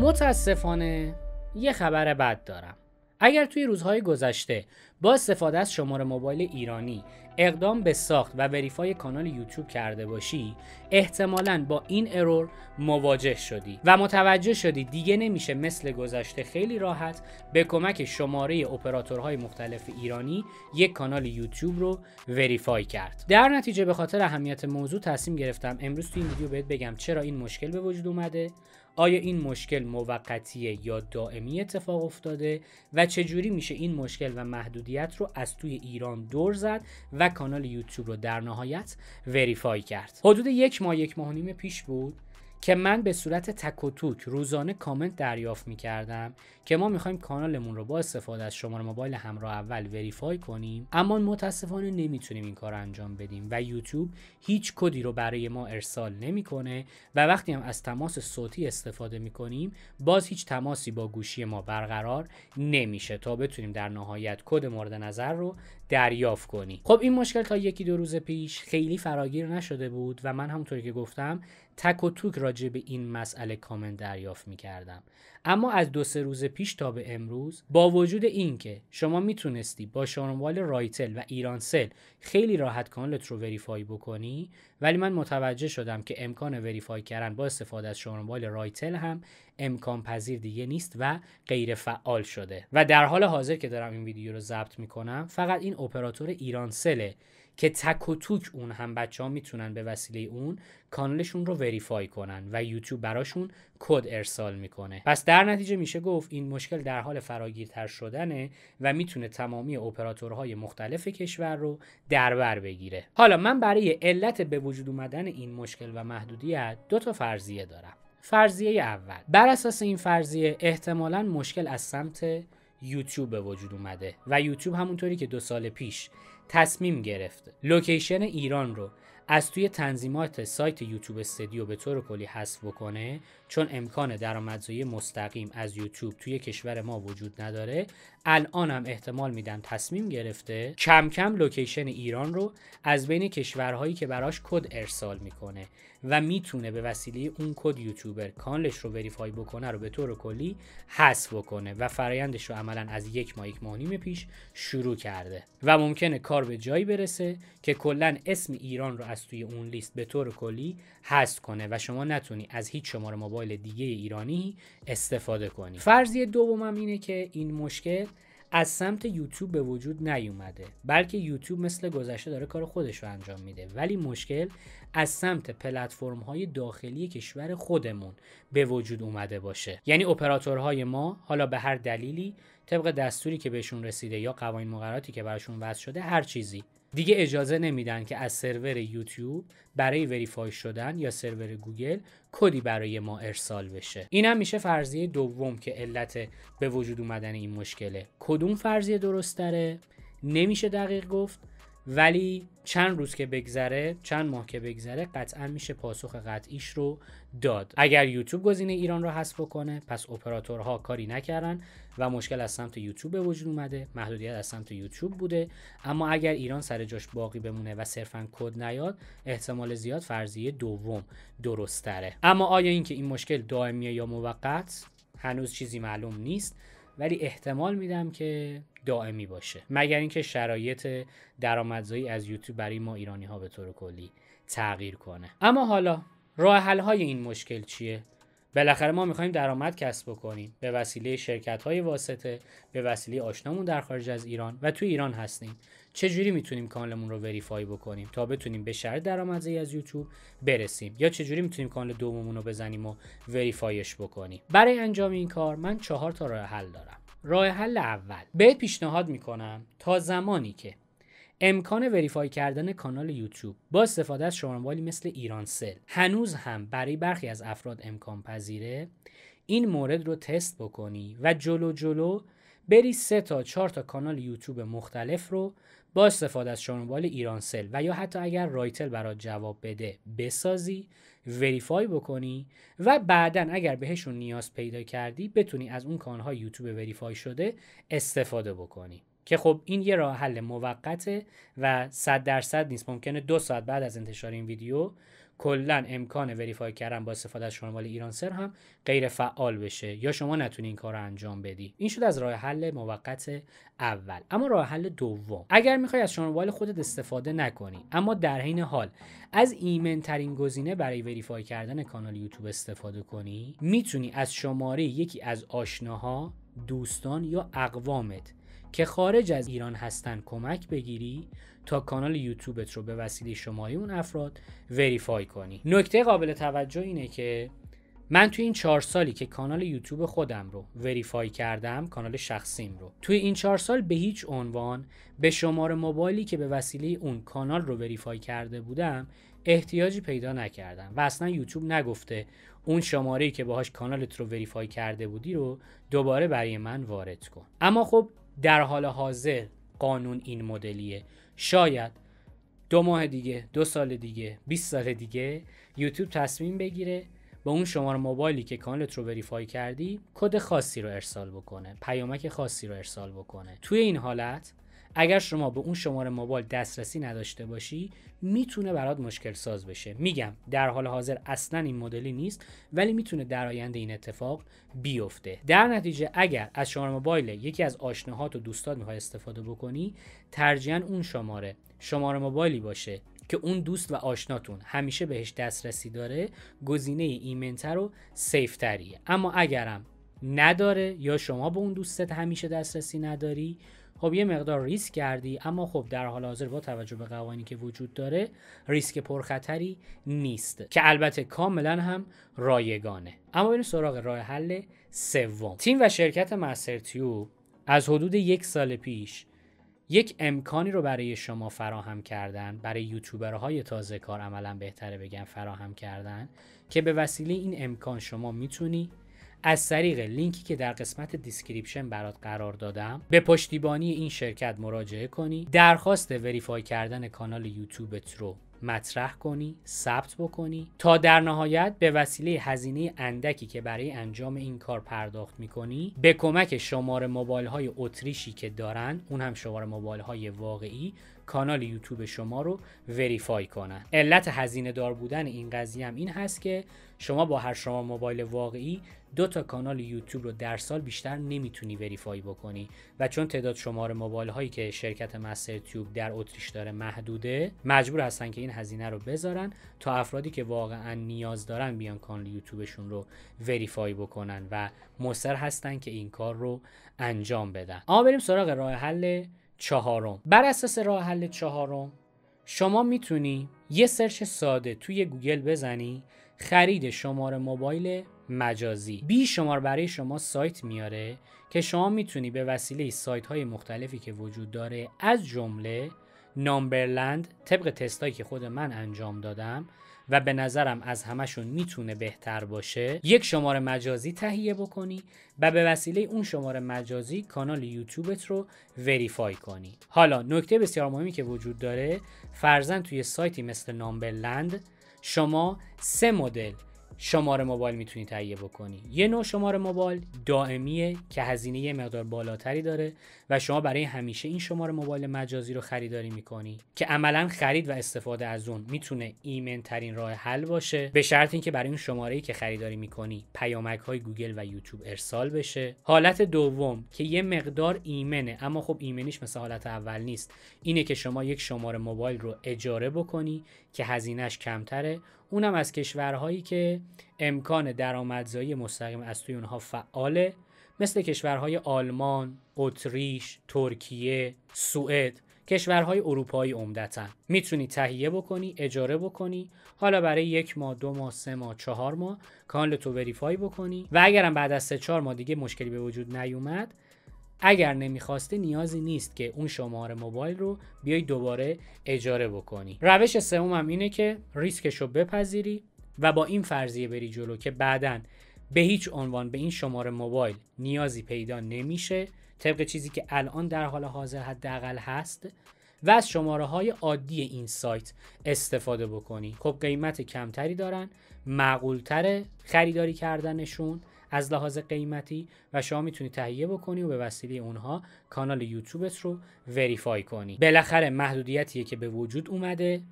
متاسفانه یه خبر بد دارم اگر توی روزهای گذشته با استفاده از شماره موبایل ایرانی اقدام به ساخت و وریفای کانال یوتیوب کرده باشی احتمالا با این ارور مواجه شدی و متوجه شدی دیگه نمیشه مثل گذشته خیلی راحت به کمک شماره اپراتورهای مختلف ایرانی یک کانال یوتیوب رو وریفای کرد در نتیجه به خاطر اهمیت موضوع تصمیم گرفتم امروز توی این ویدیو بهت بگم چرا این مشکل به وجود اومده آیا این مشکل موقتیه یا دائمی اتفاق افتاده و چجوری میشه این مشکل و محدودیت رو از توی ایران دور زد و کانال یوتیوب رو در نهایت وریفای کرد حدود یک ماه یک ماه و نیم پیش بود که من به صورت تک و توک روزانه کامنت دریافت می کردم که ما میخوایم کانالمون رو با استفاده از شماره موبایل همراه اول وریفای کنیم اما متاسفانه نمیتونیم این کار انجام بدیم و یوتیوب هیچ کدی رو برای ما ارسال نمیکنه و وقتی هم از تماس صوتی استفاده کنیم باز هیچ تماسی با گوشی ما برقرار نمیشه تا بتونیم در نهایت کد مورد نظر رو دریافت کنی خب این مشکل تا یکی دو روز پیش خیلی فراگیر نشده بود و من همونطوری که گفتم تک و توک راجع به این مسئله کامنت دریافت میکردم اما از دو سه روز پیش تا به امروز با وجود اینکه شما میتونستی با شانوال رایتل و ایرانسل خیلی راحت کانلت رو وریفای بکنی ولی من متوجه شدم که امکان وریفای کردن با استفاده از شانوال رایتل هم امکان پذیر دیگه نیست و غیر فعال شده و در حال حاضر که دارم این ویدیو رو ضبط میکنم فقط این اپراتور ایرانسله که تک و توک اون هم بچه ها میتونن به وسیله اون کانالشون رو وریفای کنن و یوتیوب براشون کد ارسال میکنه پس در نتیجه میشه گفت این مشکل در حال فراگیرتر شدنه و میتونه تمامی اپراتورهای مختلف کشور رو در بر بگیره حالا من برای علت به وجود اومدن این مشکل و محدودیت دو تا فرضیه دارم فرضیه اول بر اساس این فرضیه احتمالا مشکل از سمت یوتیوب به وجود اومده و یوتیوب همونطوری که دو سال پیش تصمیم گرفته لوکیشن ایران رو از توی تنظیمات سایت یوتیوب استودیو به طور کلی حذف بکنه چون امکان درآمدزایی مستقیم از یوتیوب توی کشور ما وجود نداره الان هم احتمال میدم تصمیم گرفته کم کم لوکیشن ایران رو از بین کشورهایی که براش کد ارسال میکنه و میتونه به وسیله اون کد یوتیوبر کانلش رو وریفای بکنه رو به طور کلی حذف بکنه و فرایندش رو عملا از یک ماه یک ماه پیش شروع کرده و ممکنه کار به جایی برسه که کلا اسم ایران رو از توی اون لیست به طور کلی حذف کنه و شما نتونی از هیچ شماره موبایل دیگه ایرانی استفاده کنید فرضیه دومم اینه که این مشکل از سمت یوتیوب به وجود نیومده بلکه یوتیوب مثل گذشته داره کار خودش رو انجام میده ولی مشکل از سمت پلتفرم های داخلی کشور خودمون به وجود اومده باشه یعنی اپراتورهای ما حالا به هر دلیلی طبق دستوری که بهشون رسیده یا قوانین مقرراتی که براشون وضع شده هر چیزی دیگه اجازه نمیدن که از سرور یوتیوب برای وریفای شدن یا سرور گوگل کدی برای ما ارسال بشه اینم میشه فرضیه دوم که علت به وجود اومدن این مشکله کدوم فرضیه درست داره نمیشه دقیق گفت ولی چند روز که بگذره چند ماه که بگذره قطعا میشه پاسخ قطعیش رو داد اگر یوتیوب گزینه ایران رو حذف کنه پس اپراتورها کاری نکردن و مشکل از سمت یوتیوب به وجود اومده محدودیت از سمت یوتیوب بوده اما اگر ایران سر جاش باقی بمونه و صرفا کد نیاد احتمال زیاد فرضیه دوم درست تره اما آیا اینکه این مشکل دائمیه یا موقت هنوز چیزی معلوم نیست ولی احتمال میدم که دائمی باشه مگر اینکه شرایط درآمدزایی از یوتیوب برای ما ایرانی ها به طور کلی تغییر کنه اما حالا راه های این مشکل چیه بالاخره ما میخوایم درآمد کسب بکنیم به وسیله شرکت های واسطه به وسیله آشنامون در خارج از ایران و تو ایران هستیم جوری میتونیم کانالمون رو وریفای بکنیم تا بتونیم به شرط درآمدزایی از یوتیوب برسیم یا جوری میتونیم کانال دوممون رو بزنیم و وریفایش بکنیم برای انجام این کار من چهار تا راه حل دارم راه حل اول بهت پیشنهاد میکنم تا زمانی که امکان وریفای کردن کانال یوتیوب با استفاده از شماروالی مثل ایرانسل هنوز هم برای برخی از افراد امکان پذیره این مورد رو تست بکنی و جلو جلو بری سه تا چهار تا کانال یوتیوب مختلف رو با استفاده از ایران ایرانسل و یا حتی اگر رایتل برات جواب بده بسازی وریفای بکنی و بعدا اگر بهشون نیاز پیدا کردی بتونی از اون کانال های یوتیوب وریفای شده استفاده بکنی که خب این یه راه حل موقته و 100 درصد نیست ممکنه دو ساعت بعد از انتشار این ویدیو کلا امکان وریفای کردن با استفاده از ایران سر هم غیر فعال بشه یا شما نتونی این کار رو انجام بدی این شد از راه حل موقت اول اما راه حل دوم اگر میخوای از شماره خودت استفاده نکنی اما در حین حال از ایمن ترین گزینه برای وریفای کردن کانال یوتیوب استفاده کنی میتونی از شماره یکی از آشناها دوستان یا اقوامت که خارج از ایران هستن کمک بگیری تا کانال یوتیوبت رو به وسیله شمای اون افراد وریفای کنی نکته قابل توجه اینه که من توی این چهار سالی که کانال یوتیوب خودم رو وریفای کردم کانال شخصیم رو توی این چهار سال به هیچ عنوان به شماره موبایلی که به وسیله اون کانال رو وریفای کرده بودم احتیاجی پیدا نکردم و اصلا یوتیوب نگفته اون شماره که باهاش کانالت رو وریفای کرده بودی رو دوباره برای من وارد کن اما خب در حال حاضر قانون این مدلیه شاید دو ماه دیگه دو سال دیگه 20 سال دیگه یوتیوب تصمیم بگیره با اون شماره موبایلی که کانالت رو وریفای کردی کد خاصی رو ارسال بکنه پیامک خاصی رو ارسال بکنه توی این حالت اگر شما به اون شماره موبایل دسترسی نداشته باشی میتونه برات مشکل ساز بشه میگم در حال حاضر اصلا این مدلی نیست ولی میتونه در آینده این اتفاق بیفته در نتیجه اگر از شماره موبایل یکی از آشناهات و دوستات میخوای استفاده بکنی ترجیحا اون شماره شماره موبایلی باشه که اون دوست و آشناتون همیشه بهش دسترسی داره گزینه ایمنتر و سیفتریه اما اگرم نداره یا شما به اون دوستت همیشه دسترسی نداری خب یه مقدار ریسک کردی اما خب در حال حاضر با توجه به قوانینی که وجود داره ریسک پرخطری نیست که البته کاملا هم رایگانه اما بریم سراغ راه حل سوم تیم و شرکت تیوب از حدود یک سال پیش یک امکانی رو برای شما فراهم کردن برای یوتیوبرهای تازه کار عملا بهتره بگم فراهم کردن که به وسیله این امکان شما میتونی از طریق لینکی که در قسمت دیسکریپشن برات قرار دادم به پشتیبانی این شرکت مراجعه کنی درخواست وریفای کردن کانال یوتیوبت رو مطرح کنی ثبت بکنی تا در نهایت به وسیله هزینه اندکی که برای انجام این کار پرداخت میکنی به کمک شماره موبایل های اتریشی که دارن اون هم شماره موبایل های واقعی کانال یوتیوب شما رو وریفای کنن علت هزینه دار بودن این قضیه هم این هست که شما با هر شما موبایل واقعی دو تا کانال یوتیوب رو در سال بیشتر نمیتونی وریفای بکنی و چون تعداد شماره موبایل هایی که شرکت مستر تیوب در اتریش داره محدوده مجبور هستن که این هزینه رو بذارن تا افرادی که واقعا نیاز دارن بیان کانال یوتیوبشون رو وریفای بکنن و مصر هستن که این کار رو انجام بدن اما بریم سراغ راه حل چهارم بر اساس راه حل چهارم شما میتونی یه سرچ ساده توی گوگل بزنی خرید شماره موبایل مجازی بی شمار برای شما سایت میاره که شما میتونی به وسیله سایت های مختلفی که وجود داره از جمله نامبرلند طبق تستایی که خود من انجام دادم و به نظرم از همشون میتونه بهتر باشه یک شماره مجازی تهیه بکنی و به وسیله اون شماره مجازی کانال یوتیوبت رو وریفای کنی حالا نکته بسیار مهمی که وجود داره فرزن توی سایتی مثل نامبرلند شما سه مدل شماره موبایل میتونی تهیه بکنی یه نوع شماره موبایل دائمیه که هزینه یه مقدار بالاتری داره و شما برای همیشه این شماره موبایل مجازی رو خریداری میکنی که عملا خرید و استفاده از اون میتونه ایمن ترین راه حل باشه به شرط اینکه برای اون شماره که خریداری میکنی پیامک های گوگل و یوتیوب ارسال بشه حالت دوم که یه مقدار ایمنه اما خب ایمنیش مثل حالت اول نیست اینه که شما یک شماره موبایل رو اجاره بکنی که هزینهش کمتره اونم از کشورهایی که امکان درآمدزایی مستقیم از توی اونها فعاله مثل کشورهای آلمان، اتریش، ترکیه، سوئد، کشورهای اروپایی عمدتا میتونی تهیه بکنی اجاره بکنی حالا برای یک ماه دو ماه سه ماه چهار ماه کانال تو وریفای بکنی و اگرم بعد از سه چهار ماه دیگه مشکلی به وجود نیومد اگر نمیخواسته نیازی نیست که اون شماره موبایل رو بیای دوباره اجاره بکنی روش سوم هم اینه که ریسکش رو بپذیری و با این فرضیه بری جلو که بعدا به هیچ عنوان به این شماره موبایل نیازی پیدا نمیشه طبق چیزی که الان در حال حاضر حداقل هست و از شماره های عادی این سایت استفاده بکنی خب قیمت کمتری دارن معقولتر خریداری کردنشون از لحاظ قیمتی و شما میتونی تهیه بکنی و به وسیله اونها کانال یوتیوبت رو وریفای کنی بالاخره محدودیتیه که به وجود اومده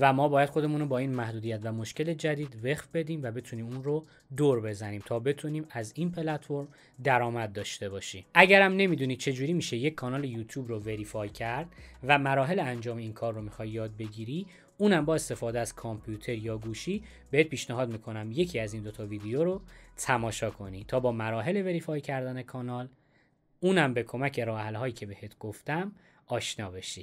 و ما باید خودمون رو با این محدودیت و مشکل جدید وقف بدیم و بتونیم اون رو دور بزنیم تا بتونیم از این پلتفرم درآمد داشته باشیم اگرم نمیدونی چجوری میشه یک کانال یوتیوب رو وریفای کرد و مراحل انجام این کار رو میخوای یاد بگیری اونم با استفاده از کامپیوتر یا گوشی بهت پیشنهاد میکنم یکی از این دوتا ویدیو رو تماشا کنی تا با مراحل وریفای کردن کانال اونم به کمک راهلهایی هایی که بهت گفتم آشنا بشی